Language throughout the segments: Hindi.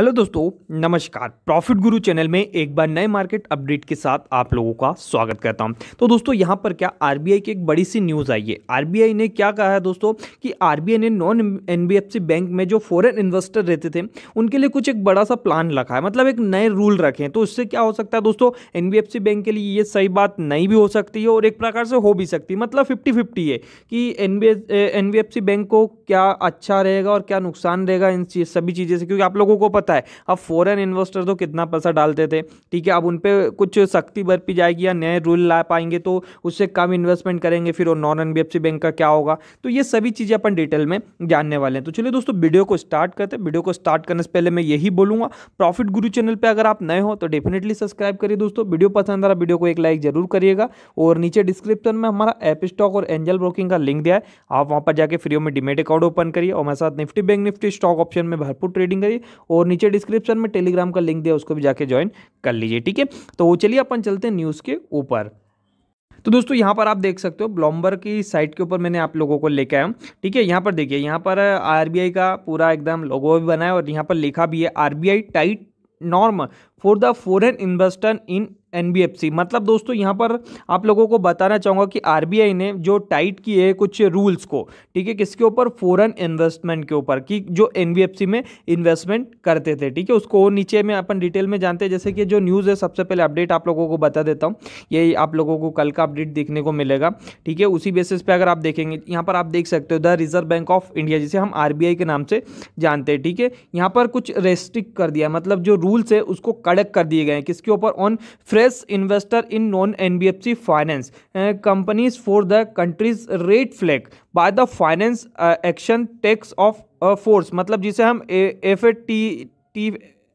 हेलो दोस्तों नमस्कार प्रॉफिट गुरु चैनल में एक बार नए मार्केट अपडेट के साथ आप लोगों का स्वागत करता हूं तो दोस्तों यहां पर क्या आरबीआई की एक बड़ी सी न्यूज़ आई है आरबीआई ने क्या कहा है दोस्तों कि आरबीआई ने नॉन एनबीएफसी बैंक में जो फॉरेन इन्वेस्टर रहते थे उनके लिए कुछ एक बड़ा सा प्लान रखा है मतलब एक नए रूल रखे हैं तो इससे क्या हो सकता है दोस्तों एन बैंक के लिए ये सही बात नहीं भी हो सकती है और एक प्रकार से हो भी सकती है मतलब फिफ्टी फिफ्टी है कि एन बैंक को क्या अच्छा रहेगा और क्या नुकसान रहेगा इन सभी चीज़ें से क्योंकि आप लोगों को पता सकता है अब फॉरेन इन्वेस्टर तो कितना पैसा डालते थे ठीक है अब उन पर कुछ सख्ती बरपी जाएगी या नए रूल ला पाएंगे तो उससे कम इन्वेस्टमेंट करेंगे फिर और नॉन एन बैंक का क्या होगा तो ये सभी चीज़ें अपन डिटेल में जानने वाले हैं तो चलिए दोस्तों वीडियो को स्टार्ट करते हैं वीडियो को स्टार्ट करने से पहले मैं यही बोलूँगा प्रॉफिट गुरु चैनल पर अगर आप नए हो तो डेफिनेटली सब्सक्राइब करिए दोस्तों वीडियो पसंद आ रहा वीडियो को एक लाइक जरूर करिएगा और नीचे डिस्क्रिप्शन में हमारा एप स्टॉक और एंजल ब्रोकिंग का लिंक दिया है आप वहाँ पर जाकर फ्री में डिमेट अकाउंट ओपन करिए और मेरे साथ Nifty Bank Nifty stock option में भरपूर ट्रेडिंग करिए और नीचे डिस्क्रिप्शन में टेलीग्राम का लिंक दिया उसको भी जाके ज्वाइन कर लीजिए ठीक है तो वो चलिए अपन चलते हैं न्यूज़ के ऊपर तो दोस्तों यहाँ पर आप देख सकते हो ब्लॉम्बर की साइट के ऊपर मैंने आप लोगों को लेके आया हूँ ठीक है यहाँ पर देखिए यहाँ पर आरबीआई का पूरा एकदम लोगो भी बनाया और यहाँ पर लिखा भी है RBI tight norm for the foreign investor in NBFC मतलब दोस्तों यहाँ पर आप लोगों को बताना चाहूँगा कि आरबीआई ने जो टाइट किए है कुछ रूल्स को ठीक है किसके ऊपर फॉरेन इन्वेस्टमेंट के ऊपर कि जो एनबीएफसी में इन्वेस्टमेंट करते थे ठीक है उसको नीचे में अपन डिटेल में जानते हैं जैसे कि जो न्यूज़ है सबसे पहले अपडेट आप लोगों को बता देता हूँ ये आप लोगों को कल का अपडेट देखने को मिलेगा ठीक है उसी बेसिस पर अगर आप देखेंगे यहाँ पर आप देख सकते हो the Reserve Bank of India जिसे हम आर के नाम से जानते हैं ठीक है यहाँ पर कुछ रेस्ट्रिक्ट कर दिया मतलब जो रूल्स है उसको कड़क कर दिए गए हैं किसके ऊपर on fresh investor in non NBFC finance companies for the countries red flag by the finance action टेक्स ऑफ फोर्स मतलब जिसे हम F A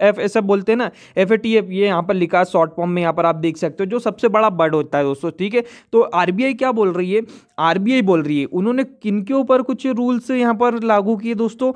F S F बोलते हैं ना एफ ए टी एफ ये यहाँ पर लिखा है शॉर्ट फॉर्म में यहाँ पर आप देख सकते हो जो सबसे बड़ा बर्ड होता है दोस्तों ठीक है तो आर बी आई क्या बोल रही है आर बी आई बोल रही है उन्होंने किन के ऊपर कुछ रूल्स यहाँ पर लागू किए दोस्तों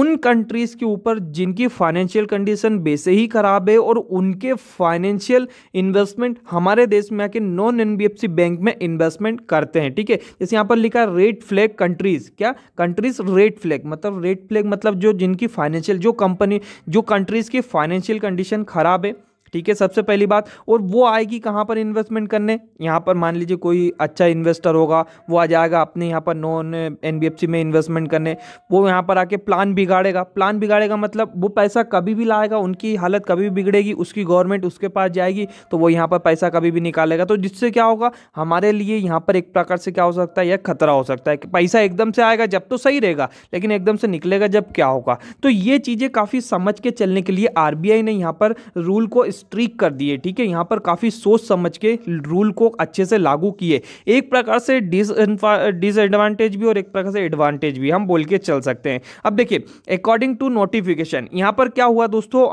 उन कंट्रीज़ के ऊपर जिनकी फाइनेंशियल कंडीशन वैसे ही ख़राब है और उनके फाइनेंशियल इन्वेस्टमेंट हमारे देश में आके non N B F C bank में इन्वेस्टमेंट करते हैं ठीक है जैसे यहाँ पर लिखा है रेड फ्लैग कंट्रीज़ क्या कंट्रीज़ रेड फ्लैग मतलब रेड फ्लैग मतलब जो जिनकी फाइनेंशियल जो कंपनी जो कंट्रीज़ की फाइनेंशियल कंडीशन ख़राब है ठीक है सबसे पहली बात और वो आएगी कहाँ पर इन्वेस्टमेंट करने यहाँ पर मान लीजिए कोई अच्छा इन्वेस्टर होगा वो आ जाएगा अपने यहाँ पर नॉन एन में इन्वेस्टमेंट करने वो यहाँ पर आके प्लान बिगाड़ेगा प्लान बिगाड़ेगा मतलब वो पैसा कभी भी लाएगा उनकी हालत कभी भी बिगड़ेगी उसकी गवर्नमेंट उसके पास जाएगी तो वो यहाँ पर पैसा कभी भी निकालेगा तो जिससे क्या होगा हमारे लिए यहाँ पर एक प्रकार से क्या हो सकता है या खतरा हो सकता है कि पैसा एकदम से आएगा जब तो सही रहेगा लेकिन एकदम से निकलेगा जब क्या होगा तो ये चीज़ें काफ़ी समझ के चलने के लिए आर ने यहाँ पर रूल को स्ट्रीक कर दिए ठीक है यहाँ पर काफ़ी सोच समझ के रूल को अच्छे से लागू किए एक प्रकार से डिसएडवांटेज भी और एक प्रकार से एडवांटेज भी हम बोल के चल सकते हैं अब देखिए अकॉर्डिंग टू नोटिफिकेशन यहाँ पर क्या हुआ दोस्तों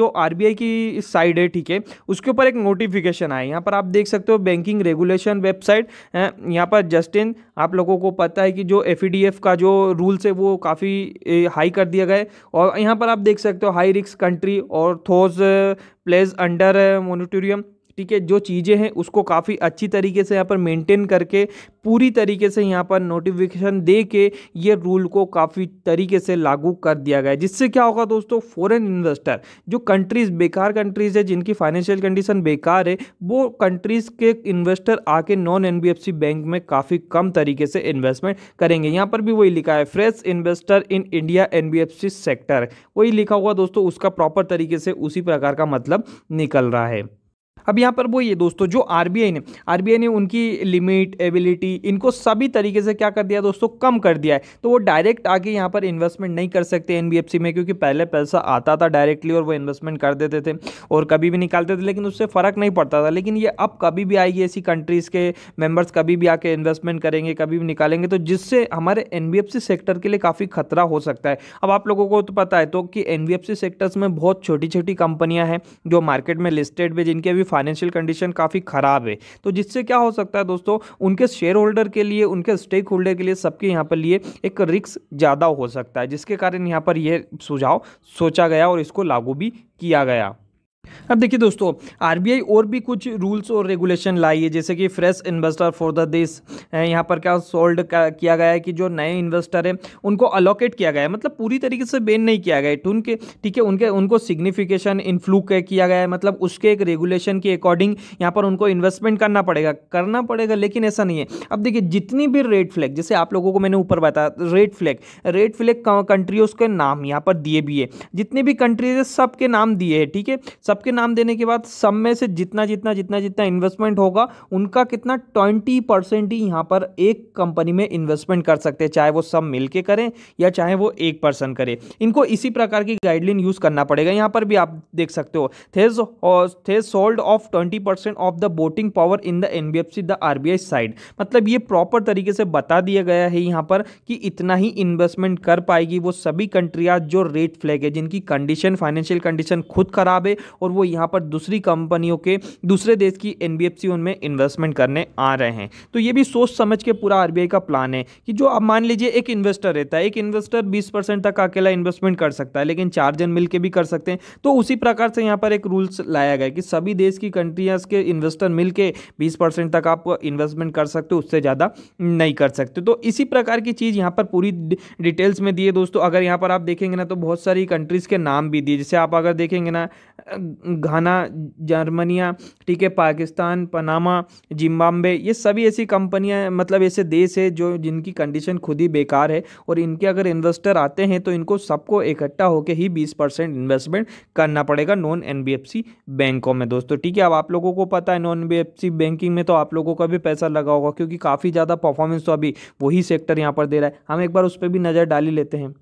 जो आर की साइड है ठीक है उसके ऊपर एक नोटिफिकेशन आया यहाँ पर आप देख सकते हो बैंकिंग रेगुलेशन वेबसाइट यहाँ पर जस्टिन आप लोगों को पता है कि जो एफ e का जो रूल्स है वो काफ़ी हाई कर दिया गया है और यहाँ पर आप देख सकते हो हाई रिस्क कंट्री और थोस प्लेज अंडर मोनिटोरियम ठीक है जो चीज़ें हैं उसको काफ़ी अच्छी तरीके से यहाँ पर मेंटेन करके पूरी तरीके से यहाँ पर नोटिफिकेशन दे के ये रूल को काफ़ी तरीके से लागू कर दिया गया जिससे क्या होगा दोस्तों फॉरेन इन्वेस्टर जो कंट्रीज़ बेकार कंट्रीज़ है जिनकी फाइनेंशियल कंडीशन बेकार है वो कंट्रीज़ के इन्वेस्टर आके नॉन एन बैंक में काफ़ी कम तरीके से इन्वेस्टमेंट करेंगे यहाँ पर भी वही लिखा है fresh investor in India in sector वही लिखा हुआ दोस्तों उसका प्रॉपर तरीके से उसी प्रकार का मतलब निकल रहा है अब यहाँ पर वो ये दोस्तों जो आर ने आर ने उनकी लिमिट एबिलिटी इनको सभी तरीके से क्या कर दिया दोस्तों कम कर दिया है तो वो डायरेक्ट आके यहाँ पर इन्वेस्टमेंट नहीं कर सकते एन में क्योंकि पहले पैसा आता था डायरेक्टली और वो इन्वेस्टमेंट कर देते थे और कभी भी निकालते थे लेकिन उससे फ़र्क नहीं पड़ता था लेकिन ये अब कभी भी आएगी ऐसी कंट्रीज़ के मेम्बर्स कभी भी आके इन्वेस्टमेंट करेंगे कभी भी निकालेंगे तो जिससे हमारे एन सेक्टर के लिए काफ़ी खतरा हो सकता है अब आप लोगों को तो पता है तो कि एन सेक्टर्स में बहुत छोटी छोटी कंपनियाँ हैं जो मार्केट में लिस्टेड भी जिनके भी फाइनेंशियल कंडीशन काफ़ी ख़राब है तो जिससे क्या हो सकता है दोस्तों उनके शेयर होल्डर के लिए उनके स्टेक होल्डर के लिए सबके यहाँ पर लिए एक रिक्स ज़्यादा हो सकता है जिसके कारण यहाँ पर यह सुझाव सोचा गया और इसको लागू भी किया गया अब देखिए दोस्तों आरबीआई और भी कुछ रूल्स और रेगुलेशन लाई है जैसे कि फ्रेश इन्वेस्टर फॉर द देश यहाँ पर क्या सोल्ड किया गया है कि जो नए इन्वेस्टर हैं उनको अलोकेट किया गया है मतलब पूरी तरीके से बैन नहीं किया गया है उनके ठीक है उनके उनको सिग्निफिकेशन इन्फ्लू किया गया है मतलब उसके एक रेगुलेशन के अकॉर्डिंग यहाँ पर उनको इन्वेस्टमेंट करना पड़ेगा करना पड़ेगा लेकिन ऐसा नहीं है अब देखिए जितनी भी रेड फ्लैग जैसे आप लोगों को मैंने ऊपर बताया red flag red flag countries के नाम यहाँ पर दिए भी है जितनी भी कंट्रीज है सबके नाम दिए है ठीक है सबके नाम देने के बाद सब में से जितना जितना जितना जितना इन्वेस्टमेंट होगा उनका कितना ट्वेंटी परसेंट ही यहाँ पर एक कंपनी में इन्वेस्टमेंट कर सकते हैं चाहे वो सब मिल करें या चाहे वो एक पर्सन करें इनको इसी प्रकार की गाइडलाइन यूज़ करना पड़ेगा यहाँ पर भी आप देख सकते हो these these sold of twenty of the voting power in the N the R side मतलब ये प्रॉपर तरीके से बता दिया गया है यहाँ पर कि इतना ही इन्वेस्टमेंट कर पाएगी वो सभी कंट्रियाँ जो रेट फ्लैग है जिनकी कंडीशन फाइनेंशियल कंडीशन खुद खराब है और वो यहाँ पर दूसरी कंपनियों के दूसरे देश की एन बी उनमें इन्वेस्टमेंट करने आ रहे हैं तो ये भी सोच समझ के पूरा आर का प्लान है कि जो आप मान लीजिए एक इन्वेस्टर रहता है एक इन्वेस्टर बीस तक अकेला इन्वेस्टमेंट कर सकता है लेकिन चार जन मिल भी कर सकते हैं तो उसी प्रकार से यहाँ पर एक रूल्स लाया गया कि सभी देश की कंट्रियाज के इन्वेस्टर मिलके बीस परसेंट तक आप इन्वेस्टमेंट कर सकते हो उससे ज़्यादा नहीं कर सकते तो इसी प्रकार की चीज़ यहाँ पर पूरी डिटेल्स में दिए दोस्तों अगर यहाँ पर आप देखेंगे ना तो बहुत सारी कंट्रीज़ के नाम भी दिए जैसे आप अगर देखेंगे ना घाना जर्मनिया ठीक है पाकिस्तान पनामा जिम्बाब्वे ये सभी ऐसी कंपनियां मतलब ऐसे देश है जो जिनकी कंडीशन खुद ही बेकार है और इनके अगर इन्वेस्टर आते हैं तो इनको सबको इकट्ठा होकर ही बीस परसेंट इन्वेस्टमेंट करना पड़ेगा नॉन एन बैंकों में दोस्तों ठीक है अब आप लोगों को पता है नॉन बी बैंकिंग में तो आप लोगों का भी पैसा लगा होगा क्योंकि काफ़ी ज़्यादा परफॉर्मेंस तो अभी वही सेक्टर यहाँ पर दे रहा है हम एक बार उस पर भी नज़र डाली लेते हैं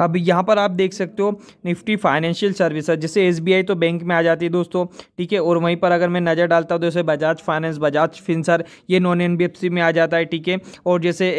अब यहाँ पर आप देख सकते हो निफ्टी फाइनेंशियल सर्विस जैसे एस तो बैंक में आ जाती है दोस्तों ठीक है और वहीं पर अगर मैं नज़र डालता हूँ तो जैसे बजाज फाइनेंस बजाज फिनसर ये नॉन एन में आ जाता है ठीक है और जैसे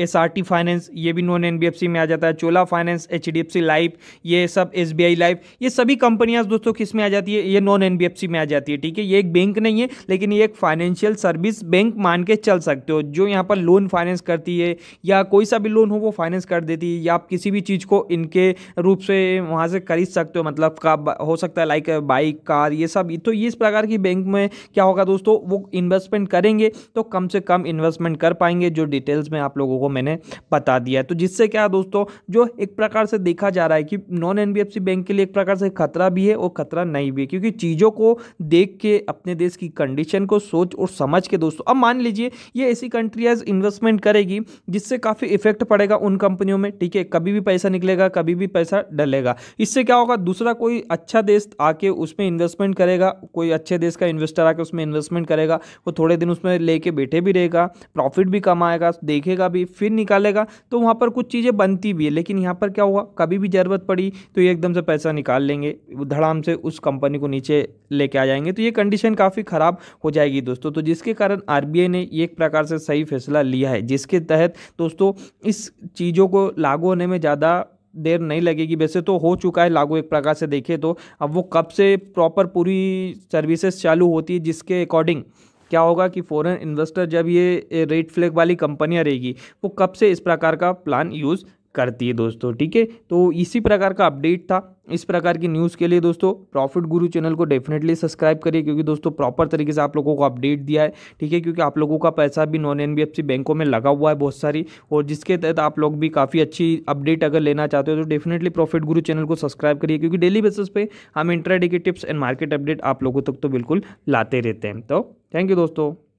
एस फाइनेंस ये भी नॉन एन में आ जाता है चोला फाइनेंस एच लाइफ ये सब एस लाइफ ये सभी कंपनियाँ दोस्तों किस में आ जाती है ये नॉन एन में आ जाती है ठीक है ये एक बैंक नहीं है लेकिन ये एक फाइनेंशियल सर्विस बैंक मान के चल सकते हो जो यहाँ पर लोन फाइनेंस करती है या कोई सा भी लोन हो वो फाइनेंस कर देती है या आप किसी भी चीज़ को इनके रूप से वहाँ से खरीद सकते हो मतलब का हो सकता है लाइक बाइक कार ये सब तो इस प्रकार की बैंक में क्या होगा दोस्तों वो इन्वेस्टमेंट करेंगे तो कम से कम इन्वेस्टमेंट कर पाएंगे जो डिटेल्स में आप लोगों को मैंने बता दिया तो जिससे क्या दोस्तों जो एक प्रकार से देखा जा रहा है कि नॉन एन बैंक के लिए एक प्रकार से खतरा भी है और खतरा नहीं भी है क्योंकि चीज़ों को देख के अपने देश की कंडीशन को सोच और समझ के दोस्तों अब मान लीजिए ये ऐसी कंट्रीज इन्वेस्टमेंट करेगी जिससे काफ़ी इफेक्ट पड़ेगा उन कंपनियों में ठीक है कभी भी पैसा निकले मिलेगा कभी भी पैसा डलेगा इससे क्या होगा दूसरा कोई अच्छा देश आके उसमें इन्वेस्टमेंट करेगा कोई अच्छे देश का इन्वेस्टर आके उसमें इन्वेस्टमेंट करेगा वो थोड़े दिन उसमें लेके बैठे भी रहेगा प्रॉफिट भी कमाएगा देखेगा भी फिर निकालेगा तो वहाँ पर कुछ चीज़ें बनती भी है लेकिन यहाँ पर क्या हुआ कभी भी ज़रूरत पड़ी तो ये एकदम से पैसा निकाल लेंगे धड़ाम से उस कंपनी को नीचे लेके आ जाएंगे तो ये कंडीशन काफ़ी ख़राब हो जाएगी दोस्तों तो जिसके कारण आर ने एक प्रकार से सही फैसला लिया है जिसके तहत दोस्तों इस चीज़ों को लागू होने में ज़्यादा देर नहीं लगेगी वैसे तो हो चुका है लागू एक प्रकार से देखे तो अब वो कब से प्रॉपर पूरी सर्विसेज चालू होती है जिसके अकॉर्डिंग क्या होगा कि फॉरेन इन्वेस्टर जब ये रेड फ्लैग वाली कंपनियां रहेगी वो कब से इस प्रकार का प्लान यूज़ करती है दोस्तों ठीक है तो इसी प्रकार का अपडेट था इस प्रकार की न्यूज़ के लिए दोस्तों प्रॉफिट गुरु चैनल को डेफिनेटली सब्सक्राइब करिए क्योंकि दोस्तों प्रॉपर तरीके से आप लोगों को अपडेट दिया है ठीक है क्योंकि आप लोगों का पैसा भी नॉन एनबीएफसी बैंकों में लगा हुआ है बहुत सारी और जिसके तहत आप लोग भी काफ़ी अच्छी अपडेट अगर लेना चाहते हो तो डेफिनेटली प्रॉफिट गुरु चैनल को सब्सक्राइब करिए क्योंकि डेली बेसिस पे हम intraday tips and market update आप लोगों तक तो बिल्कुल लाते रहते हैं तो थैंक यू दोस्तों